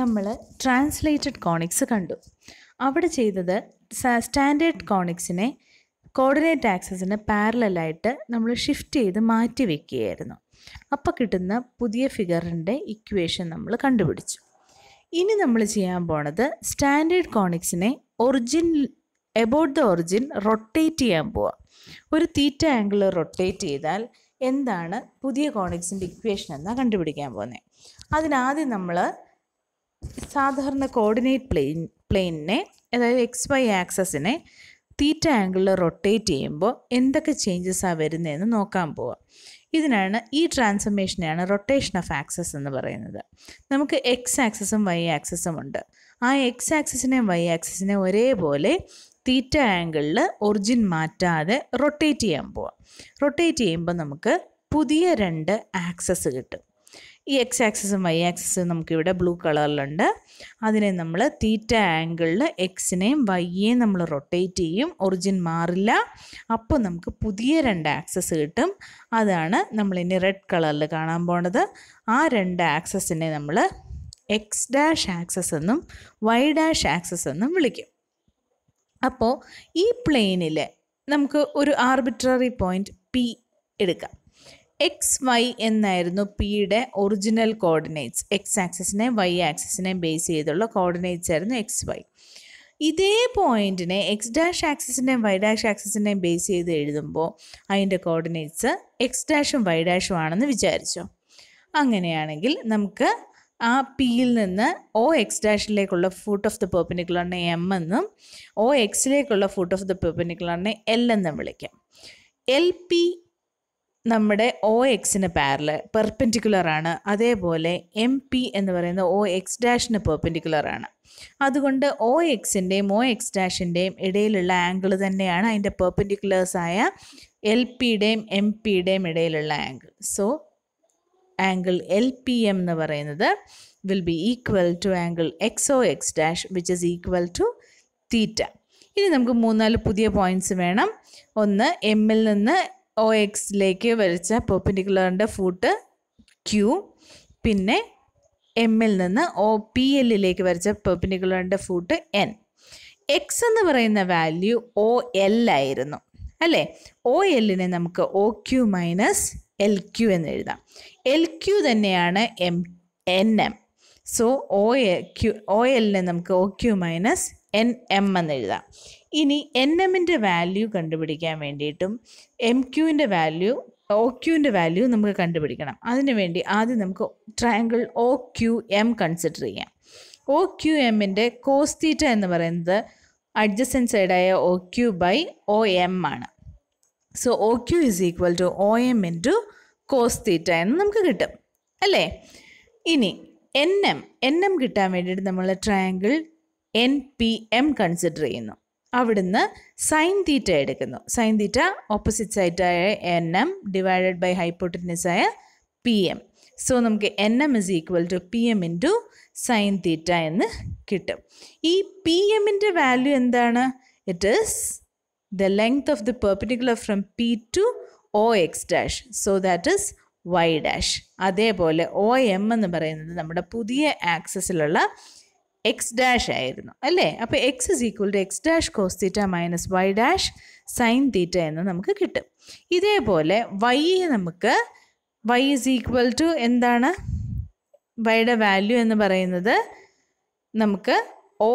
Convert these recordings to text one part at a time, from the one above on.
നമ്മൾ translated conics കണ്ടു അവിടെ ചെയ്തത് സ്റ്റാൻഡേർഡ് കോണിക്സിനെ കോർഡിനേറ്റ് ആക്സസിന് പാരലായിട്ട് നമ്മൾ ഷിഫ്റ്റ് ചെയ്ത് മാറ്റി വെക്കുകയായിരുന്നു അപ്പോൾ കിട്ടുന്ന പുതിയ ഫിഗറിൻ്റെ ഇക്വേഷൻ നമ്മൾ കണ്ടുപിടിച്ചു ഇനി നമ്മൾ ചെയ്യാൻ പോണത് സ്റ്റാൻഡേർഡ് കോണിക്സിനെ origin about the origin rotate ചെയ്യാൻ പോവുക ഒരു തീറ്റ ആംഗിൾ റൊട്ടേറ്റ് ചെയ്താൽ എന്താണ് പുതിയ കോണിക്സിൻ്റെ ഇക്വേഷൻ എന്നാണ് കണ്ടുപിടിക്കാൻ പോകുന്നത് അതിനാദ്യം നമ്മൾ സാധാരണ കോർഡിനേറ്റ് പ്ലെയിൻ പ്ലെയിനിനെ അതായത് എക്സ് വൈ ആക്സസിനെ തീറ്റ ആംഗിളിൽ റൊട്ടേറ്റ് ചെയ്യുമ്പോൾ എന്തൊക്കെ ചേഞ്ചസാണ് വരുന്നതെന്ന് നോക്കാൻ പോവാം ഇതിനാണ് ഈ ട്രാൻസ്ഫർമേഷനെയാണ് റൊട്ടേഷൻ ഓഫ് ആക്സസ് എന്ന് പറയുന്നത് നമുക്ക് എക്സ് ആക്സസും വൈ ആക്സസും ഉണ്ട് ആ എക്സ് ആക്സസിനെയും വൈ ആക്സസിനെ ഒരേപോലെ തീറ്റ ആംഗിളിൽ ഒറിജിൻ മാറ്റാതെ റൊട്ടേറ്റ് ചെയ്യാൻ പോവാം റൊട്ടേറ്റ് ചെയ്യുമ്പോൾ നമുക്ക് പുതിയ രണ്ട് ആക്സസ് കിട്ടും ഈ എക്സ് ആക്സിസും വൈ ആക്സിസും നമുക്കിവിടെ ബ്ലൂ കളറിലുണ്ട് അതിനെ നമ്മൾ തീറ്റ ആംഗിളിൽ എക്സിനെയും വൈയെയും നമ്മൾ റൊട്ടേറ്റ് ചെയ്യും ഒറിജിൻ മാറില്ല അപ്പോൾ നമുക്ക് പുതിയ രണ്ട് ആക്സസ് കിട്ടും അതാണ് നമ്മളിനി റെഡ് കളറിൽ കാണാൻ പോണത് ആ രണ്ട് ആക്സസിനെ നമ്മൾ എക്സ് ഡാഷ് ആക്സസ് എന്നും വൈ ഡാഷ് ആക്സസ് എന്നും വിളിക്കും അപ്പോൾ ഈ പ്ലെയിനിൽ നമുക്ക് ഒരു ആർബിട്രറി പോയിൻറ്റ് പി എടുക്കാം എക്സ് വൈ എന്നായിരുന്നു പിയുടെ ഒറിജിനൽ കോർഡിനേറ്റ്സ് എക്സ് ആക്സിസിനെ വൈ ആക്സിസിനെ ബേസ് ചെയ്തുള്ള കോർഡിനേറ്റ്സ് ആയിരുന്നു എക്സ് വൈ ഇതേ പോയിന്റിനെ എക്സ് ഡാഷ് ആക്സിസിനെ വൈ ഡാഷ് ആക്സിസിനെ ബേസ് ചെയ്ത് എഴുതുമ്പോൾ അതിൻ്റെ കോർഡിനേറ്റ്സ് എക്സ് ഡാഷും വൈ ഡാഷും ആണെന്ന് വിചാരിച്ചു അങ്ങനെയാണെങ്കിൽ നമുക്ക് ആ പിയിൽ നിന്ന് ഒ എക്സ് ഡാഷിലേക്കുള്ള ഫുട്ട് ഓഫ് ദ പെർപ്പനിക്കുലറിനെ എം എന്നും ഒ എക്സിലേക്കുള്ള ഫുട്ട് ഓഫ് ദ പെർപ്പനിക്കുലറിനെ എൽ എന്നും വിളിക്കാം എൽ പി നമ്മുടെ ഒ എക്സിന് പാരല് പെർപെൻഡിക്കുലറാണ് അതേപോലെ എം പി എന്ന് പറയുന്ന ഒ എക്സ് ഡാഷിന് പെർപെൻഡിക്കുലറാണ് അതുകൊണ്ട് ഒ എക്സിൻ്റെയും ഒ എക്സ് ഡാഷിൻ്റെയും ഇടയിലുള്ള ആംഗിൾ തന്നെയാണ് അതിൻ്റെ പെർപെൻഡിക്കുലേഴ്സായ എൽ പിയുടെയും എം പിയുടെയും ഇടയിലുള്ള angle so angle L P M എന്ന് പറയുന്നത് will be equal to angle X O X dash which is equal to theta ഇനി നമുക്ക് മൂന്നാല് പുതിയ പോയിൻറ്റ്സ് വേണം ഒന്ന് എമ്മിൽ നിന്ന് ഒ എക്സിലേക്ക് വലിച്ച പെർപ്പൻഡിക്കുലറിൻ്റെ ഫൂട്ട് ക്യൂ പിന്നെ എമ്മിൽ നിന്ന് ഒ പി എല്ലിലേക്ക് വരച്ച പെർപ്പൻഡിക്കുലറിൻ്റെ ഫൂട്ട് എൻ എക്സ് എന്ന് പറയുന്ന വാല്യൂ ഒ എൽ ആയിരുന്നു അല്ലേ ഒ എല്ലിനെ നമുക്ക് O Q minus L Q എന്ന് എഴുതാം എൽ ക്യു തന്നെയാണ് M N M so O A Q O എല്ലിനെ നമുക്ക് O Q minus N M എന്നെഴുതാം ഇനി എൻ എമ്മിൻ്റെ വാല്യൂ കണ്ടുപിടിക്കാൻ വേണ്ടിയിട്ടും എം ക്യൂവിൻ്റെ വാല്യൂ ഒ ക്യൂവിൻ്റെ വാല്യൂ നമുക്ക് കണ്ടുപിടിക്കണം അതിനു വേണ്ടി ആദ്യം നമുക്ക് triangle O Q M consider ചെയ്യാം ഒ ക്യു എമ്മിൻ്റെ കോസ്തീറ്റ എന്ന് പറയുന്നത് അഡ്ജസ്റ്റൻ സൈഡായ O Q by O M ആണ് so O Q is equal to O M into cos theta എന്ന് നമുക്ക് കിട്ടും അല്ലേ ഇനി എൻ എം എൻ എം കിട്ടാൻ വേണ്ടിയിട്ട് നമ്മൾ triangle N P M consider ചെയ്യുന്നു അവിടുന്ന് സൈൻ തീറ്റ എടുക്കുന്നു സൈൻ തീറ്റ ഓപ്പോസിറ്റ് സൈറ്റായ എൻ എം ഡിവൈഡഡ് ബൈ ഹൈപ്പോട്ടിനസായ പി എം സോ നമുക്ക് N M is equal to P M into sine theta എന്ന് കിട്ടും ഈ പി എമ്മിൻ്റെ വാല്യൂ എന്താണ് it is the length of the perpendicular from P to O X dash so that is y dash അതേപോലെ O M എന്ന് പറയുന്നത് നമ്മുടെ പുതിയ ആക്സസിലുള്ള എക്സ് ഡാഷ് ആയിരുന്നു അല്ലേ അപ്പോൾ x is equal to x dash cos theta minus y dash sine theta എന്ന് നമുക്ക് കിട്ടും ഇതേപോലെ വൈയെ നമുക്ക് വൈ ഇസ് ഈക്വൽ ടു എന്താണ് വൈയുടെ വാല്യൂ എന്ന് പറയുന്നത് നമുക്ക് ഒ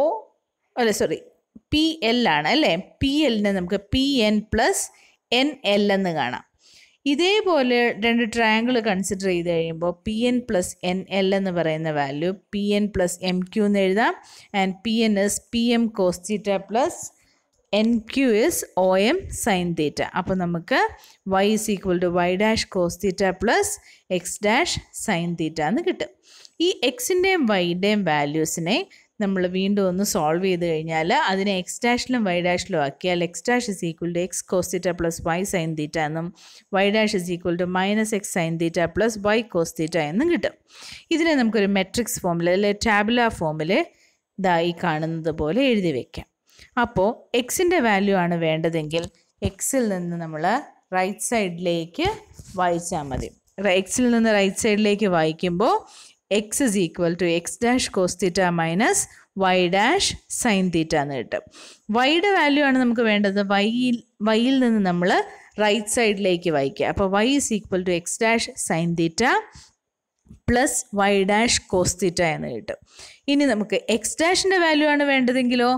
അല്ല സോറി പി എൽ ആണ് അല്ലേ പി എല്ലിനെ നമുക്ക് P N plus N L എന്ന് കാണാം ഇതേപോലെ രണ്ട് ട്രയാങ്കിൾ കൺസിഡർ ചെയ്ത് കഴിയുമ്പോൾ P N plus N L എന്ന് പറയുന്ന value P N plus M Q എന്ന് എഴുതാം and P N is P M cos theta plus N Q is O M sine theta അപ്പോൾ നമുക്ക് y is equal to y dash cos theta plus x dash sine theta എന്ന് കിട്ടും ഈ എക്സിൻ്റെയും വൈയുടെയും വാല്യൂസിനെ നമ്മൾ വീണ്ടും ഒന്ന് സോൾവ് ചെയ്ത് കഴിഞ്ഞാൽ അതിനെ എക്സ് ഡാഷിലും വൈ ഡാഷിലും ആക്കിയാൽ x dash is equal to x cos theta plus y sine theta എന്നും y dash is equal to minus x sine theta plus y cos theta എന്നും കിട്ടും ഇതിനെ നമുക്കൊരു മെട്രിക്സ് ഫോമിൽ അല്ലെ ടാബുല ഫോമിൽ ഇതായി കാണുന്നത് പോലെ എഴുതി വയ്ക്കാം അപ്പോൾ എക്സിൻ്റെ വാല്യൂ ആണ് വേണ്ടതെങ്കിൽ എക്സിൽ നിന്ന് നമ്മൾ റൈറ്റ് സൈഡിലേക്ക് വായിച്ചാൽ മതി എക്സിൽ നിന്ന് റൈറ്റ് സൈഡിലേക്ക് വായിക്കുമ്പോൾ x is equal to x dash cos theta minus y dash sine theta എന്ന് കിട്ടും വൈയുടെ വാല്യൂ ആണ് നമുക്ക് വേണ്ടത് വൈയിൽ വൈയിൽ നിന്ന് നമ്മൾ റൈറ്റ് സൈഡിലേക്ക് വായിക്കുക അപ്പോൾ y is equal to x dash sine theta plus y dash cos theta എന്ന് കിട്ടും ഇനി നമുക്ക് എക്സ് ഡാഷിൻ്റെ വാല്യൂ ആണ് വേണ്ടതെങ്കിലോ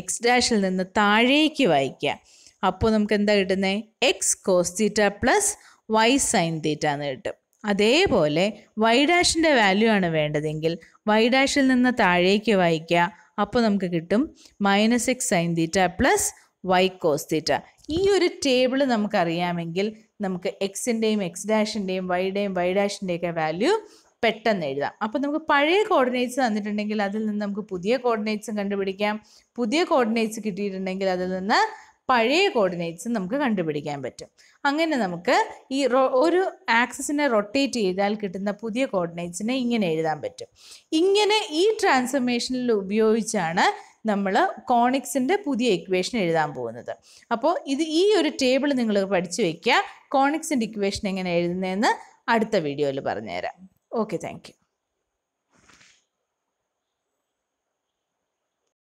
എക്സ് ഡാഷിൽ നിന്ന് താഴേക്ക് വായിക്കുക അപ്പോൾ നമുക്ക് എന്താ കിട്ടുന്നത് x cos theta plus y sine theta എന്ന് കിട്ടും അതേപോലെ വൈ ഡാഷിൻ്റെ വാല്യൂ ആണ് വേണ്ടതെങ്കിൽ വൈ ഡാഷിൽ നിന്ന് താഴേക്ക് വായിക്കുക അപ്പോൾ നമുക്ക് കിട്ടും minus x sine theta plus y cos theta ഈ ഒരു ടേബിൾ നമുക്കറിയാമെങ്കിൽ നമുക്ക് എക്സിൻ്റെയും എക്സ് ഡാഷിൻ്റെയും വൈയുടെയും വൈ ഡാഷിൻ്റെയൊക്കെ വാല്യൂ പെട്ടെന്ന് എഴുതാം അപ്പോൾ നമുക്ക് പഴയ കോർഡിനേറ്റ്സ് തന്നിട്ടുണ്ടെങ്കിൽ അതിൽ നിന്ന് നമുക്ക് പുതിയ കോർഡിനേറ്റ്സും കണ്ടുപിടിക്കാം പുതിയ കോർഡിനേറ്റ്സ് കിട്ടിയിട്ടുണ്ടെങ്കിൽ അതിൽ നിന്ന് പഴയ കോർഡിനേറ്റ്സ് നമുക്ക് കണ്ടുപിടിക്കാൻ പറ്റും അങ്ങനെ നമുക്ക് ഈ ഒരു ആക്സിസിനെ റൊട്ടേറ്റ് ചെയ്താൽ കിട്ടുന്ന പുതിയ കോർഡിനേറ്റ്സിനെ ഇങ്ങനെ എഴുതാൻ പറ്റും ഇങ്ങനെ ഈ ട്രാൻസ്ഫർമേഷനിൽ ഉപയോഗിച്ചാണ് നമ്മൾ കോണിക്സിൻ്റെ പുതിയ ഇക്വേഷൻ എഴുതാൻ പോകുന്നത് അപ്പോൾ ഇത് ഈ ഒരു ടേബിൾ നിങ്ങൾ പഠിച്ചു വയ്ക്കുക കോണിക്സിൻ്റെ ഇക്വേഷൻ എങ്ങനെ എഴുതുന്നതെന്ന് അടുത്ത വീഡിയോയിൽ പറഞ്ഞുതരാം ഓക്കെ താങ്ക്